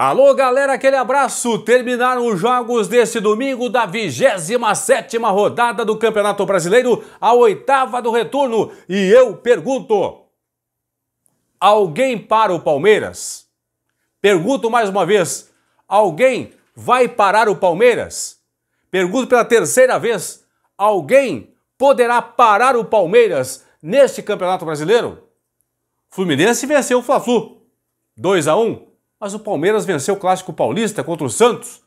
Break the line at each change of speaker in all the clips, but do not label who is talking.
Alô, galera, aquele abraço. Terminaram os jogos desse domingo da 27ª rodada do Campeonato Brasileiro, a oitava do retorno. E eu pergunto, alguém para o Palmeiras? Pergunto mais uma vez, alguém vai parar o Palmeiras? Pergunto pela terceira vez, alguém poderá parar o Palmeiras neste Campeonato Brasileiro? Fluminense venceu o Fla-Flu, 2 a 1 mas o Palmeiras venceu o Clássico Paulista contra o Santos.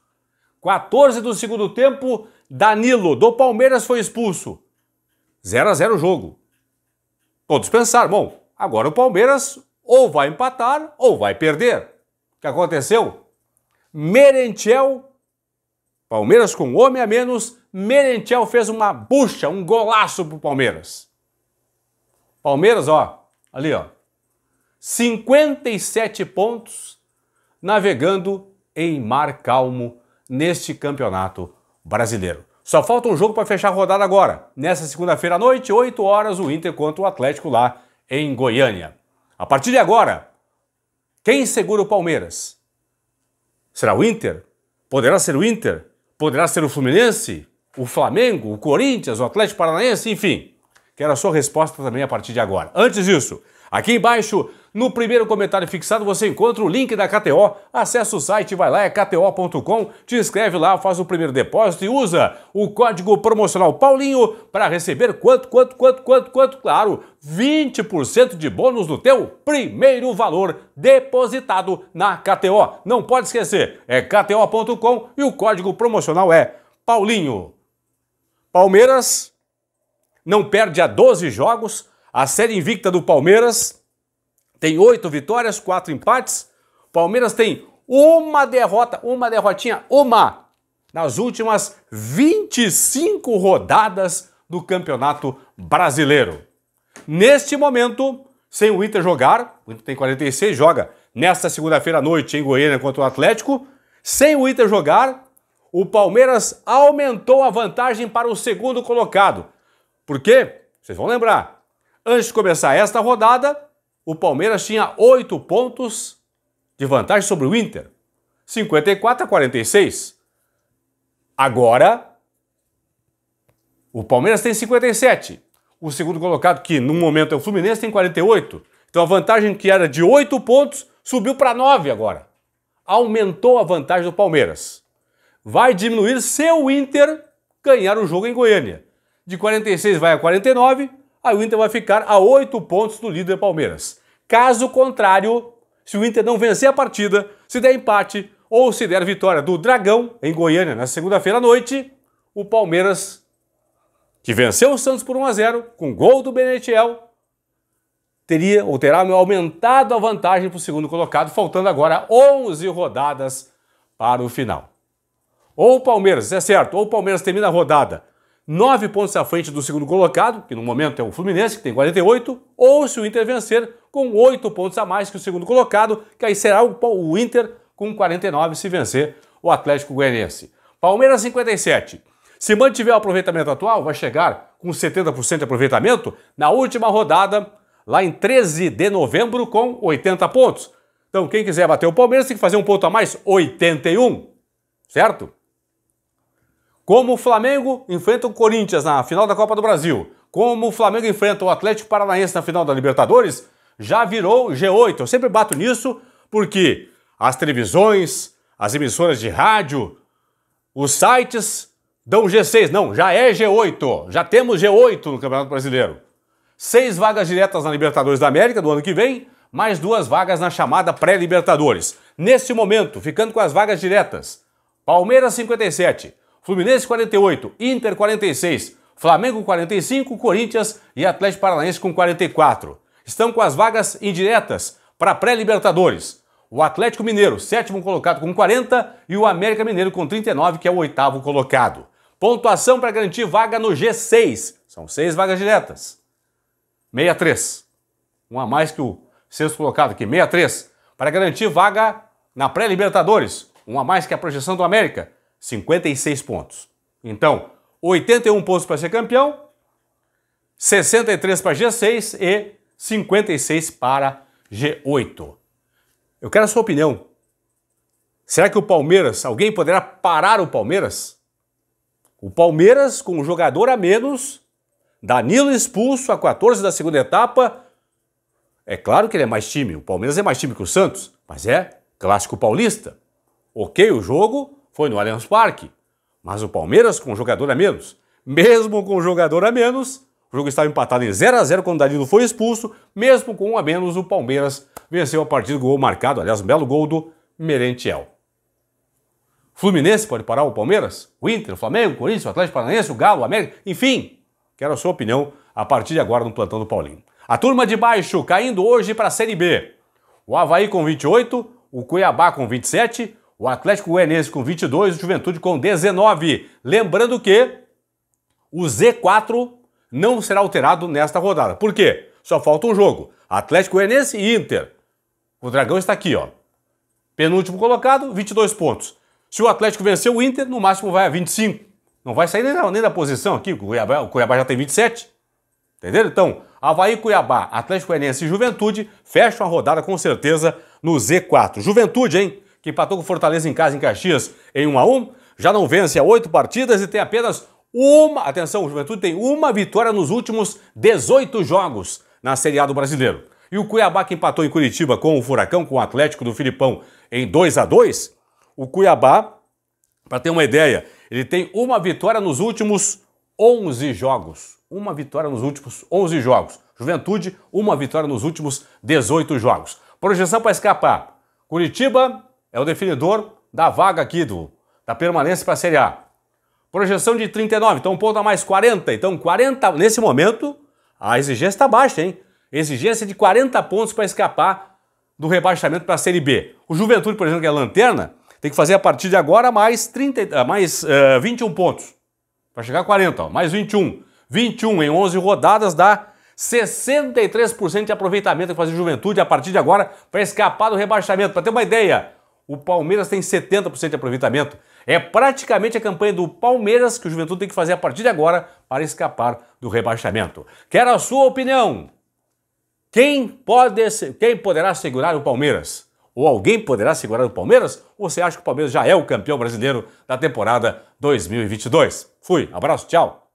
14 do segundo tempo, Danilo do Palmeiras foi expulso. 0 a 0 o jogo. Todos pensaram, bom, agora o Palmeiras ou vai empatar ou vai perder. O que aconteceu? Merentiel, Palmeiras com um homem a menos, Merentiel fez uma bucha, um golaço pro Palmeiras. Palmeiras, ó, ali ó, 57 pontos, navegando em mar calmo neste campeonato brasileiro. Só falta um jogo para fechar a rodada agora. Nessa segunda-feira à noite, 8 horas, o Inter contra o Atlético lá em Goiânia. A partir de agora, quem segura o Palmeiras? Será o Inter? Poderá ser o Inter? Poderá ser o Fluminense? O Flamengo? O Corinthians? O Atlético Paranaense? Enfim. Quero a sua resposta também a partir de agora. Antes disso, aqui embaixo, no primeiro comentário fixado, você encontra o link da KTO. Acesse o site, vai lá, é kto.com, te inscreve lá, faz o primeiro depósito e usa o código promocional Paulinho para receber quanto, quanto, quanto, quanto, quanto, claro, 20% de bônus no teu primeiro valor depositado na KTO. Não pode esquecer, é kto.com e o código promocional é Paulinho. Palmeiras não perde há 12 jogos, a série invicta do Palmeiras tem 8 vitórias, 4 empates. Palmeiras tem uma derrota, uma derrotinha, uma nas últimas 25 rodadas do Campeonato Brasileiro. Neste momento, sem o Inter jogar, o Inter tem 46, joga nesta segunda-feira à noite em Goiânia contra o Atlético. Sem o Inter jogar, o Palmeiras aumentou a vantagem para o segundo colocado. Porque, vocês vão lembrar, antes de começar esta rodada, o Palmeiras tinha 8 pontos de vantagem sobre o Inter. 54 a 46. Agora, o Palmeiras tem 57. O segundo colocado, que no momento é o Fluminense, tem 48. Então a vantagem que era de 8 pontos subiu para 9 agora. Aumentou a vantagem do Palmeiras. Vai diminuir se o Inter ganhar o jogo em Goiânia de 46 vai a 49, aí o Inter vai ficar a 8 pontos do líder Palmeiras. Caso contrário, se o Inter não vencer a partida, se der empate ou se der vitória do Dragão em Goiânia na segunda-feira à noite, o Palmeiras, que venceu o Santos por 1 a 0 com gol do Benetiel, teria ou terá aumentado a vantagem para o segundo colocado, faltando agora 11 rodadas para o final. Ou o Palmeiras, é certo, ou o Palmeiras termina a rodada 9 pontos à frente do segundo colocado, que no momento é o Fluminense, que tem 48, ou se o Inter vencer, com 8 pontos a mais que o segundo colocado, que aí será o Inter com 49 se vencer o Atlético Goianiense. Palmeiras 57. Se mantiver o aproveitamento atual, vai chegar com 70% de aproveitamento na última rodada, lá em 13 de novembro, com 80 pontos. Então, quem quiser bater o Palmeiras tem que fazer um ponto a mais, 81, certo? Como o Flamengo enfrenta o Corinthians na final da Copa do Brasil, como o Flamengo enfrenta o Atlético Paranaense na final da Libertadores, já virou G8. Eu sempre bato nisso porque as televisões, as emissoras de rádio, os sites dão G6. Não, já é G8. Já temos G8 no Campeonato Brasileiro. Seis vagas diretas na Libertadores da América do ano que vem, mais duas vagas na chamada pré-Libertadores. Nesse momento, ficando com as vagas diretas, Palmeiras 57, Fluminense 48, Inter 46, Flamengo 45, Corinthians e Atlético Paranaense com 44. Estão com as vagas indiretas para pré-Libertadores. O Atlético Mineiro, sétimo colocado com 40, e o América Mineiro com 39, que é o oitavo colocado. Pontuação para garantir vaga no G6. São seis vagas diretas. 63. Um a mais que o sexto colocado aqui, 63. Para garantir vaga na pré-Libertadores. Um a mais que a projeção do América. 56 pontos. Então, 81 pontos para ser campeão, 63 para G6 e 56 para G8. Eu quero a sua opinião. Será que o Palmeiras, alguém poderá parar o Palmeiras? O Palmeiras, com um jogador a menos, Danilo expulso a 14 da segunda etapa. É claro que ele é mais time, o Palmeiras é mais time que o Santos, mas é clássico paulista. Ok o jogo, foi no Allianz Parque. Mas o Palmeiras, com jogador a menos, mesmo com jogador a menos, o jogo estava empatado em 0 a 0 quando o Danilo foi expulso. Mesmo com um a menos, o Palmeiras venceu a partida do gol marcado. Aliás, um belo gol do Merentiel. Fluminense pode parar o Palmeiras? O Inter, o Flamengo, o Corinthians, o Atlético Paranaense, o Galo, o América, enfim. Quero a sua opinião a partir de agora no Plantão do Paulinho. A turma de baixo caindo hoje para a Série B. O Havaí com 28, o Cuiabá com 27, o Atlético Goianiense com 22, o Juventude com 19. Lembrando que o Z4 não será alterado nesta rodada. Por quê? Só falta um jogo. Atlético Goianiense e Inter. O Dragão está aqui, ó. Penúltimo colocado, 22 pontos. Se o Atlético vencer o Inter, no máximo vai a 25. Não vai sair nem da, nem da posição aqui, o Cuiabá, o Cuiabá já tem 27. Entenderam? Então, Havaí, Cuiabá, Atlético Goianiense e Juventude fecham a rodada com certeza no Z4. Juventude, hein? que empatou com Fortaleza em casa em Caxias em 1 a 1 já não vence há oito partidas e tem apenas uma. Atenção, o Juventude tem uma vitória nos últimos 18 jogos na Série A do Brasileiro. E o Cuiabá que empatou em Curitiba com o Furacão, com o Atlético do Filipão em 2 a 2 o Cuiabá, para ter uma ideia, ele tem uma vitória nos últimos 11 jogos. Uma vitória nos últimos 11 jogos. Juventude, uma vitória nos últimos 18 jogos. Projeção para escapar: Curitiba, é o definidor da vaga aqui do, da permanência para a Série A. Projeção de 39, então um ponto a mais 40. Então 40, nesse momento, a exigência está baixa, hein? Exigência de 40 pontos para escapar do rebaixamento para a Série B. O Juventude, por exemplo, que é lanterna, tem que fazer a partir de agora mais, 30, eh, mais uh, eh, 21 pontos. Para chegar a 40, ó, mais 21. 21 em 11 rodadas dá 63% de aproveitamento que fazer Juventude a partir de agora para escapar do rebaixamento. Para ter uma ideia, o Palmeiras tem 70% de aproveitamento. É praticamente a campanha do Palmeiras que o Juventude tem que fazer a partir de agora para escapar do rebaixamento. Quero a sua opinião. Quem, pode, quem poderá segurar o Palmeiras? Ou alguém poderá segurar o Palmeiras? Ou você acha que o Palmeiras já é o campeão brasileiro da temporada 2022? Fui, abraço, tchau.